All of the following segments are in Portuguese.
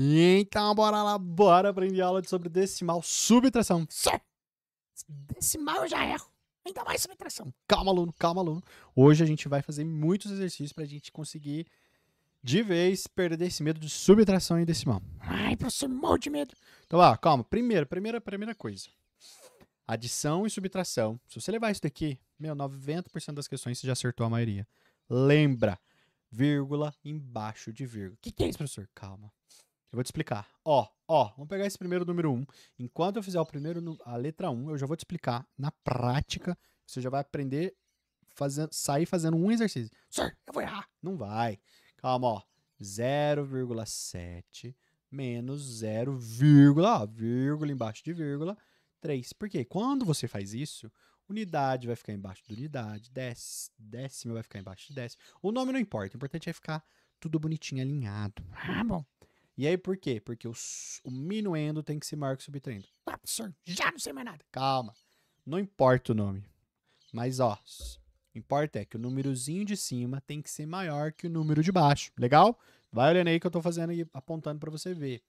Então, bora lá, bora aprender aula de sobre decimal, subtração. Decimal eu já erro. Ainda mais subtração. Calma, aluno, calma, aluno. Hoje a gente vai fazer muitos exercícios para a gente conseguir, de vez, perder esse medo de subtração e decimal. Ai, professor, morro de medo. Então, ó, calma. Primeiro, primeira, primeira coisa. Adição e subtração. Se você levar isso daqui, meu, 90% das questões você já acertou a maioria. Lembra, vírgula embaixo de vírgula. O que, que é isso, professor? Calma. Eu vou te explicar. Ó, ó, vamos pegar esse primeiro número 1. Um. Enquanto eu fizer o primeiro, a letra 1, um, eu já vou te explicar na prática. Você já vai aprender fazendo, sair fazendo um exercício. Sir, eu vou errar. Não vai. Calma, ó. 0,7 menos 0, vírgula, ó, vírgula embaixo de vírgula, 3. quê? quando você faz isso, unidade vai ficar embaixo de unidade, décima décimo vai ficar embaixo de décimo. O nome não importa, o importante é ficar tudo bonitinho, alinhado. Ah, bom. E aí por quê? Porque o, o minuendo tem que que o subtraindo. Ah, professor, já não sei mais nada. Calma. Não importa o nome. Mas ó, importa é que o númerozinho de cima tem que ser maior que o número de baixo. Legal? Vai olhando aí que eu estou fazendo e apontando para você ver.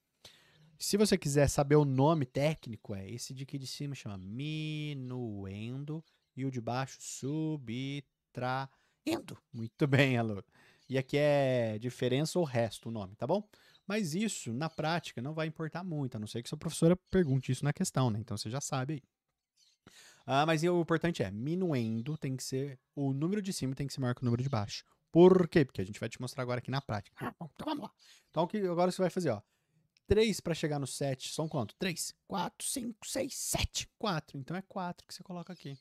Se você quiser saber o nome técnico, é esse de aqui de cima chama minuendo e o de baixo subtraindo. Muito bem, aluno. E aqui é diferença ou resto o nome, tá bom? Mas isso, na prática, não vai importar muito, a não ser que sua professora pergunte isso na questão, né? Então você já sabe aí. Ah, mas o importante é, minuendo tem que ser, o número de cima tem que ser maior que o número de baixo. Por quê? Porque a gente vai te mostrar agora aqui na prática. Tá então vamos lá. Então agora você vai fazer, ó. 3 para chegar no 7 são quanto? 3, 4, 5, 6, 7. 4. Então é 4 que você coloca aqui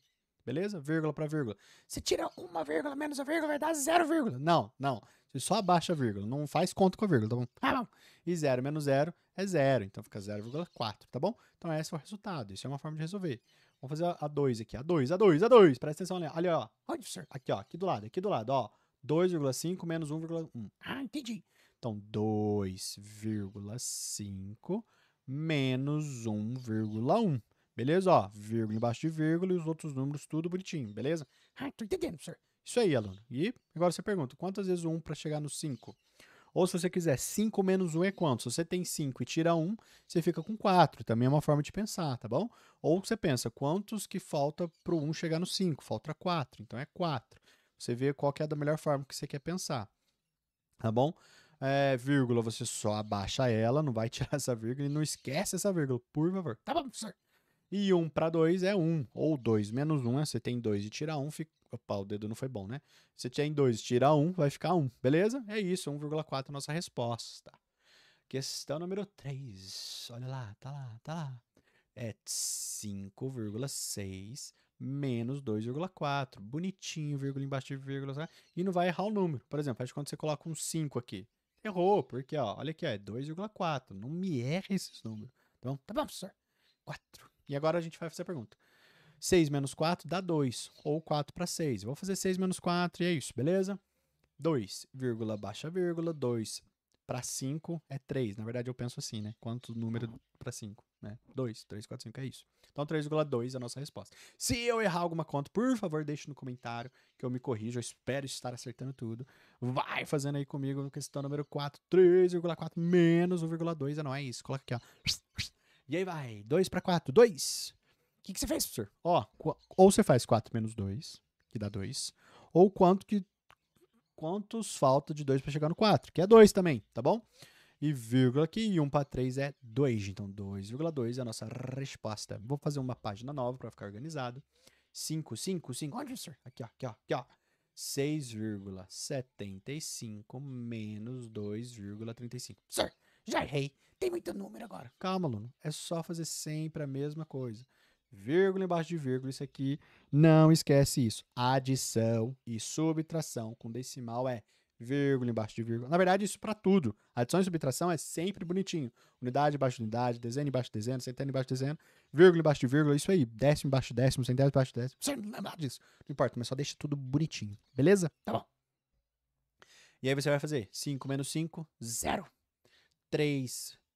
beleza? Vírgula para vírgula. Você tira uma vírgula menos a vírgula, vai dar zero vírgula. Não, não. Você só abaixa a vírgula, não faz conta com a vírgula, tá bom? Ah, tá não. E zero menos zero é zero, então fica 0,4, tá bom? Então esse é o resultado, isso é uma forma de resolver. Vamos fazer a 2 aqui, a 2, a 2, a 2, presta atenção ali, ali ó. Onde, sir. Aqui, ó, aqui do lado, aqui do lado, ó. 2,5 menos 1,1. Ah, entendi. Então, 2,5 menos 1,1. Beleza? Ó, vírgula embaixo de vírgula e os outros números tudo bonitinho, beleza? Ah, tô entendendo, senhor Isso aí, aluno. E agora você pergunta, quantas vezes 1 um para chegar no 5? Ou se você quiser, 5 menos 1 um é quanto? Se você tem 5 e tira 1, um, você fica com 4. Também é uma forma de pensar, tá bom? Ou você pensa, quantos que falta para o 1 chegar no 5? Falta 4, então é 4. Você vê qual é a da melhor forma que você quer pensar, tá bom? É, vírgula, você só abaixa ela, não vai tirar essa vírgula e não esquece essa vírgula, por favor. Tá bom, professor. E 1 para 2 é 1, ou 2 menos 1 um, é, você tem 2 e tira 1, fica... Opa, o dedo não foi bom, né? Você tem 2 e tira 1, vai ficar 1, beleza? É isso, 1,4 é a nossa resposta. Questão número 3, olha lá, tá lá, tá lá. É 5,6 menos 2,4. Bonitinho, vírgula embaixo de vírgula, e não vai errar o número. Por exemplo, faz quando você coloca um 5 aqui. Errou, porque ó, olha aqui, ó, é 2,4. Não me erra esses números. Então, tá bom, professor. 4. E agora a gente vai fazer a pergunta. 6 menos 4 dá 2, ou 4 para 6. Vou fazer 6 menos 4 e é isso, beleza? 2, vírgula, baixa vírgula, 2 para 5 é 3. Na verdade, eu penso assim, né? Quanto número para 5? Né? 2, 3, 4, 5 é isso. Então, 3,2 é a nossa resposta. Se eu errar alguma conta, por favor, deixe no comentário que eu me corrijo. Eu espero estar acertando tudo. Vai fazendo aí comigo questão número 4. 3,4 menos 1,2 é nóis. Coloca aqui, ó. E aí vai, 2 para 4, 2. O que, você fez, professor? Ó, ou você faz 4 menos 2, que dá 2, ou quanto que quantos falta de 2 para chegar no 4, que é 2 também, tá bom? E vírgula aqui, e 1 um para 3 é 2, então 2,2 é a nossa resposta. Vou fazer uma página nova para ficar organizado. 5, 5, 5, Onde, professor, aqui, ó, aqui, ó, aqui, ó. 6,75 menos 2,35. Sir, já errei. Tem muito número agora. Calma, aluno. É só fazer sempre a mesma coisa. Vírgula embaixo de vírgula, isso aqui. Não esquece isso. Adição e subtração com decimal é vírgula embaixo de vírgula. Na verdade, isso para tudo. Adição e subtração é sempre bonitinho. Unidade embaixo de unidade, dezena embaixo de dezena, centena embaixo de dezena, vírgula embaixo de vírgula, isso aí. Décimo embaixo de décimo, centésimo embaixo de décimo. Você não lembra disso. Não importa, mas só deixa tudo bonitinho. Beleza? Tá bom. E aí você vai fazer 5 menos 5, 0. 3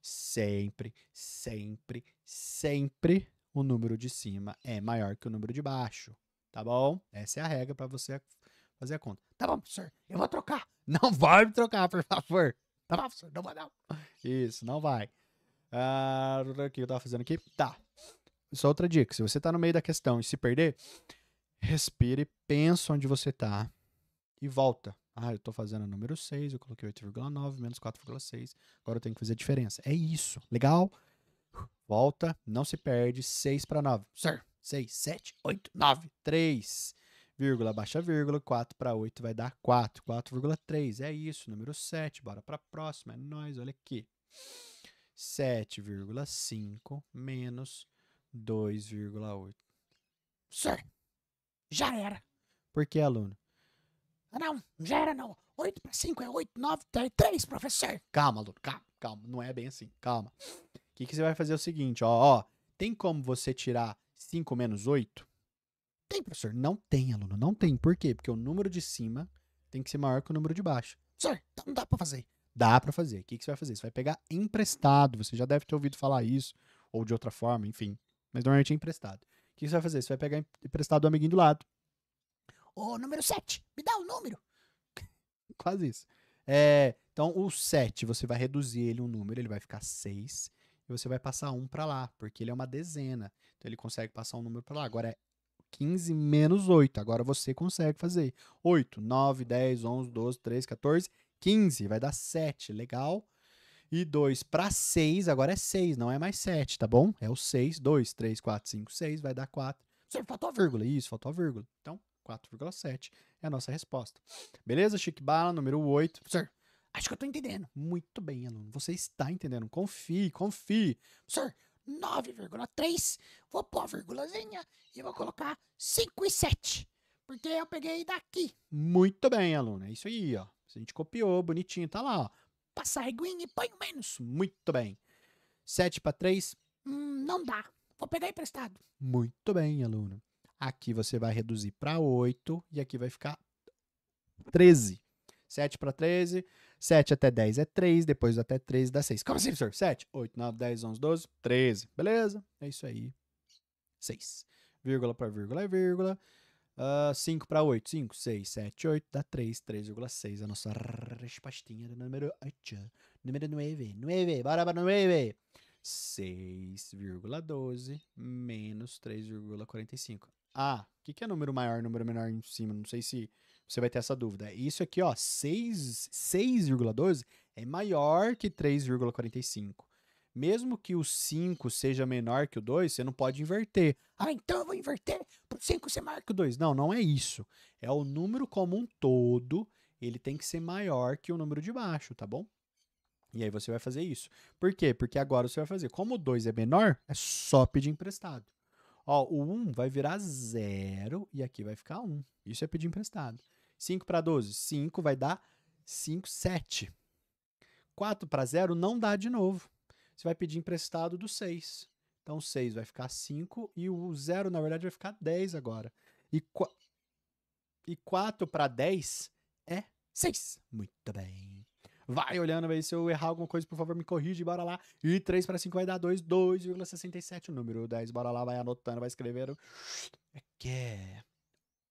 sempre, sempre, sempre o número de cima é maior que o número de baixo, tá bom? Essa é a regra para você fazer a conta. Tá bom, professor, eu vou trocar. Não vai me trocar, por favor. Tá bom, professor, não vai não. Isso, não vai. Ah, o que eu tava fazendo aqui? Tá. Só outra dica, se você tá no meio da questão e se perder, respire, pensa onde você tá e volta. Ah, eu estou fazendo o número 6, eu coloquei 8,9 menos 4,6. Agora eu tenho que fazer a diferença. É isso. Legal? Volta, não se perde. 6 para 9. Sir, 6, 7, 8, 9, 3. Vírgula, baixa vírgula. 4 para 8 vai dar 4. 4,3. É isso. Número 7. Bora para a próxima. É nóis. Olha aqui. 7,5 menos 2,8. Sir, já era. Por que, aluno? Não, já era não. 8 para 5 é 8, 9, 3, professor. Calma, aluno. calma, calma. Não é bem assim, calma. O que, que você vai fazer é o seguinte, ó, ó. Tem como você tirar 5 menos 8? Tem, professor. Não tem, aluno, não tem. Por quê? Porque o número de cima tem que ser maior que o número de baixo. Professor, então não dá para fazer. Dá para fazer. O que, que você vai fazer? Você vai pegar emprestado. Você já deve ter ouvido falar isso, ou de outra forma, enfim. Mas normalmente é emprestado. O que você vai fazer? Você vai pegar emprestado do amiguinho do lado. Ô, número 7, me dá o um número. Quase isso. É, então, o 7, você vai reduzir ele um número, ele vai ficar 6. E você vai passar um para lá, porque ele é uma dezena. Então, ele consegue passar um número para lá. Agora, é 15 menos 8. Agora você consegue fazer 8, 9, 10, 11, 12, 13, 14, 15. Vai dar 7, legal? E 2 para 6, agora é 6, não é mais 7, tá bom? É o 6, 2, 3, 4, 5, 6, vai dar 4. Você faltou a vírgula, isso, faltou a vírgula. Então, 4,7 é a nossa resposta. Beleza, Chique Bala, número 8. Sir, acho que eu estou entendendo. Muito bem, aluno. Você está entendendo. Confie, confie. Sir, 9,3. Vou pôr a vírgulazinha e vou colocar 5 e 7. Porque eu peguei daqui. Muito bem, aluno. É isso aí, ó. A gente copiou, bonitinho, tá lá, ó. Passa a reguinha e põe o menos. Muito bem. 7 para 3. Hum, não dá. Vou pegar emprestado. Muito bem, aluno. Aqui você vai reduzir para 8 e aqui vai ficar 13. 7 para 13, 7 até 10 é 3, depois até 13 dá 6. Como assim, professor? 7, 8, 9, 10, 11, 12, 13. Beleza? É isso aí. 6. Vírgula para vírgula é vírgula. Uh, 5 para 8, 5, 6, 7, 8, dá 3, 3,6. A nossa respostinha do número 8. Número 9, 9, bora para 9. 6,12 menos 3,45. A. Ah, o que, que é número maior, número menor em cima? Não sei se você vai ter essa dúvida. Isso aqui, ó, 6,12 é maior que 3,45. Mesmo que o 5 seja menor que o 2, você não pode inverter. Ah, então eu vou inverter para o 5 ser maior que o 2. Não, não é isso. É o número como um todo, ele tem que ser maior que o número de baixo, tá bom? E aí você vai fazer isso. Por quê? Porque agora você vai fazer. Como o 2 é menor, é só pedir emprestado. Ó, o 1 vai virar 0 e aqui vai ficar 1. Isso é pedir emprestado. 5 para 12, 5 vai dar 5, 7. 4 para 0 não dá de novo. Você vai pedir emprestado do 6. Então 6 vai ficar 5 e o 0 na verdade vai ficar 10 agora. E, e 4 para 10 é 6. Muito bem vai olhando aí. Se eu errar alguma coisa, por favor, me corrige, bora lá. E 3 para 5 vai dar 2, 2,67 o número. 10, bora lá, vai anotando, vai escrevendo. É que é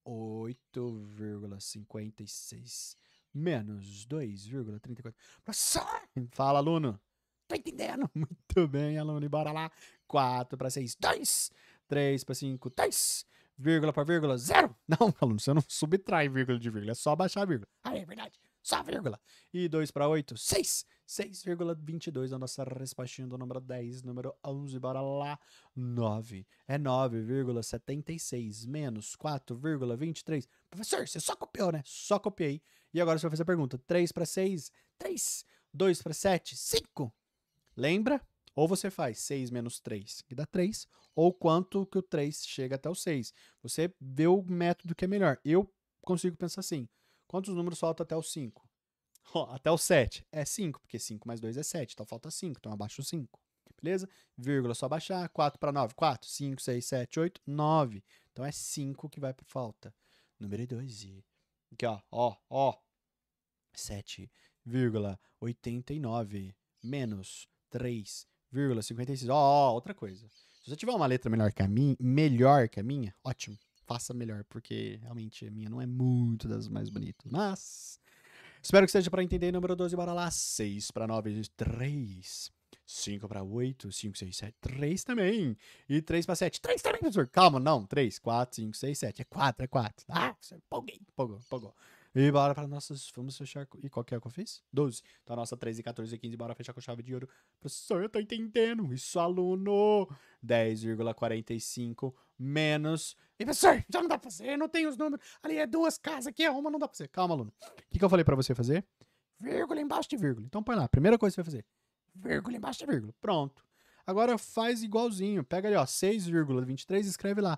8,56 menos 2,34. Professor! Fala, aluno. Tô entendendo. Muito bem, aluno. E bora lá. 4 para 6, 2. 3 para 5, 3. vírgula para vírgula, zero. Não, aluno, você não subtrai vírgula de vírgula, é só baixar a vírgula. Ah, é verdade. Só vírgula. E 2 para 8, 6. 6,22 na nossa respostinha do número 10, número 11, bora lá. 9 é 9,76 menos 4,23. Professor, você só copiou, né? Só copiei. E agora você vai fazer a pergunta. 3 para 6, 3. 2 para 7, 5. Lembra? Ou você faz 6 menos 3, que dá 3, ou quanto que o 3 chega até o 6. Você vê o método que é melhor. Eu consigo pensar assim. Quantos números faltam até o 5? Oh, até o 7 é 5, porque 5 mais 2 é 7, então falta 5, então abaixo 5. Beleza? Vírgula, é só abaixar. 4 para 9, 4, 5, 6, 7, 8, 9. Então é 5 que vai para falta. Número 2. É aqui, ó, ó, ó. 7,89 menos 3,56. Ó, ó, outra coisa. Se você tiver uma letra melhor que a minha, melhor que a minha, ótimo faça melhor, porque realmente a minha não é muito das mais bonitas. Mas espero que seja para entender. Número 12, bora lá. 6 para 9, 3. 5 para 8, 5, 6, 7, 3 também. E 3 para 7, 3 também, professor. Calma, não, 3, 4, 5, 6, 7. É 4, é 4. Ah, empolguei, empolgou, empolgou. E bora para nossas. Vamos fechar. E qual que é que eu fiz? 12. Então, nossa 13, 14 e 15. Bora fechar com chave de ouro. Professor, eu tô entendendo. Isso, aluno. 10,45 menos. E, professor, já não dá pra fazer. Não tem os números. Ali é duas casas. Aqui é uma. Não dá pra fazer. Calma, aluno. O que, que eu falei para você fazer? Vírgula embaixo de vírgula. Então, põe lá. Primeira coisa que você vai fazer. Vírgula embaixo de vírgula. Pronto. Agora faz igualzinho. Pega ali, ó. 6,23 e escreve lá.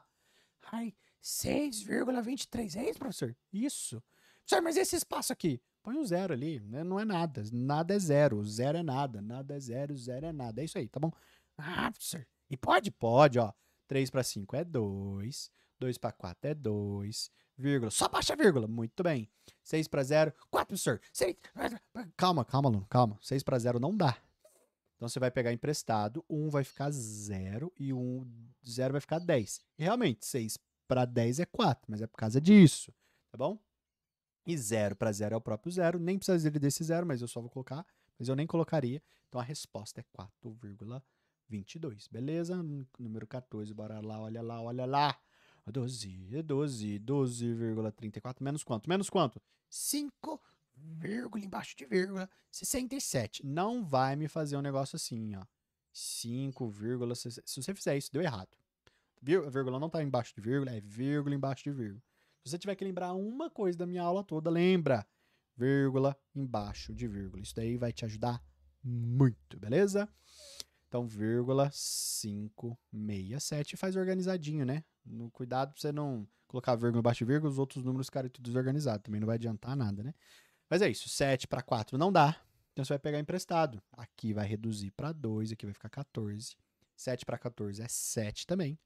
Ai, 6,23. É isso, professor? Isso. Sério, mas esse espaço aqui? Põe um zero ali, né? Não é nada. Nada é zero. Zero é nada. Nada é zero, zero é nada. É isso aí, tá bom? Ah, sir. E pode? Pode, ó. 3 para 5 é 2. 2 para 4 é 2, vírgula. Só baixa a vírgula. Muito bem. 6 para 0, 4, professor. 6. Calma, calma, aluno, calma. 6 para 0 não dá. Então você vai pegar emprestado, 1 um vai ficar 0 e 1 um, 0 vai ficar 10. E realmente, 6 para 10 é 4, mas é por causa disso, tá bom? E zero para zero é o próprio zero. Nem precisa desse zero, mas eu só vou colocar. Mas eu nem colocaria. Então a resposta é 4,22. Beleza? Número 14. Bora lá, olha lá, olha lá. 12, 12, 12,34. Menos quanto? Menos quanto? 5, vírgula embaixo de vírgula, 67. Não vai me fazer um negócio assim, ó. 5, se você fizer isso, deu errado. Vírgula não está embaixo de vírgula, é vírgula embaixo de vírgula. Se você tiver que lembrar uma coisa da minha aula toda, lembra. Vírgula embaixo de vírgula. Isso daí vai te ajudar muito, beleza? Então, vírgula 567 faz organizadinho, né? No cuidado pra você não colocar vírgula embaixo de vírgula, os outros números ficarem tudo desorganizados. Também não vai adiantar nada, né? Mas é isso. 7 para 4 não dá. Então você vai pegar emprestado. Aqui vai reduzir para 2, aqui vai ficar 14. 7 para 14 é 7 também.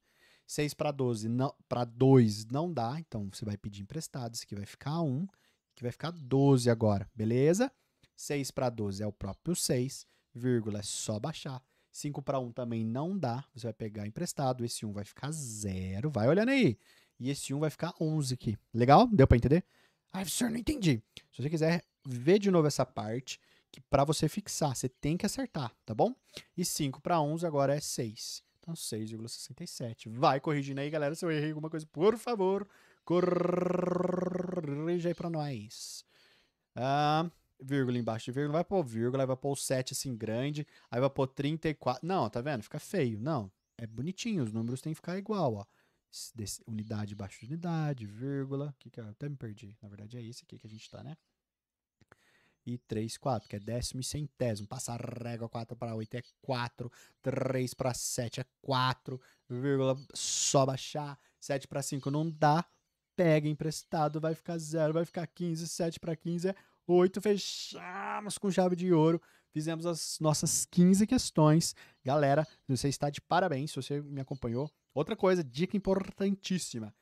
6 para 12 para 2 não dá, então você vai pedir emprestado, isso aqui vai ficar 1, que vai ficar 12 agora, beleza? 6 para 12 é o próprio 6, vírgula, é só baixar. 5 para 1 também não dá, você vai pegar emprestado, esse 1 vai ficar 0, vai olhando aí. E esse 1 vai ficar 11 aqui. Legal? Deu para entender? Ah, senhor, não entendi. Se você quiser ver de novo essa parte, que para você fixar, você tem que acertar, tá bom? E 5 para 11 agora é 6. Então, 6,67. Vai corrigindo aí, galera. Se eu errei alguma coisa, por favor, corrija aí pra nós. Ah, vírgula embaixo de vírgula, vai pôr vírgula, vai pôr o 7 assim grande, aí vai pôr 34. Não, tá vendo? Fica feio. Não, é bonitinho, os números têm que ficar igual, ó. Desse, unidade abaixo de unidade, vírgula. Que que eu até me perdi. Na verdade é esse aqui que a gente tá, né? e 3, 4, que é décimo e centésimo. Passar régua 4 para 8 é 4, 3 para 7 é 4, vírgula, só baixar, 7 para 5 não dá, pega emprestado, vai ficar 0, vai ficar 15, 7 para 15 é 8, fechamos com chave de ouro, fizemos as nossas 15 questões. Galera, você está de parabéns se você me acompanhou. Outra coisa, dica importantíssima.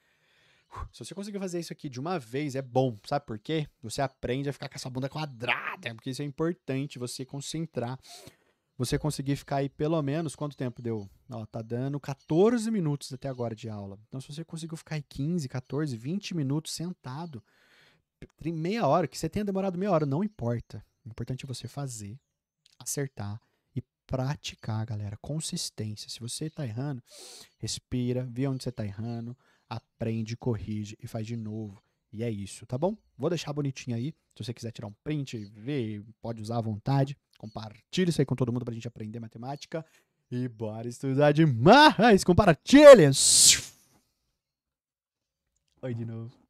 Se você conseguir fazer isso aqui de uma vez, é bom. Sabe por quê? Você aprende a ficar com essa bunda quadrada, porque isso é importante, você concentrar. Você conseguir ficar aí pelo menos quanto tempo deu? Ó, tá dando 14 minutos até agora de aula. Então, se você conseguiu ficar aí 15, 14, 20 minutos sentado, meia hora, que você tenha demorado meia hora, não importa. O importante é você fazer, acertar e praticar, galera. Consistência. Se você tá errando, respira, vê onde você tá errando, aprende, corrige e faz de novo. E é isso, tá bom? Vou deixar bonitinho aí. Se você quiser tirar um print, ver, pode usar à vontade. Compartilhe isso aí com todo mundo pra gente aprender matemática. E bora estudar demais! Compartilhe! Oi de novo.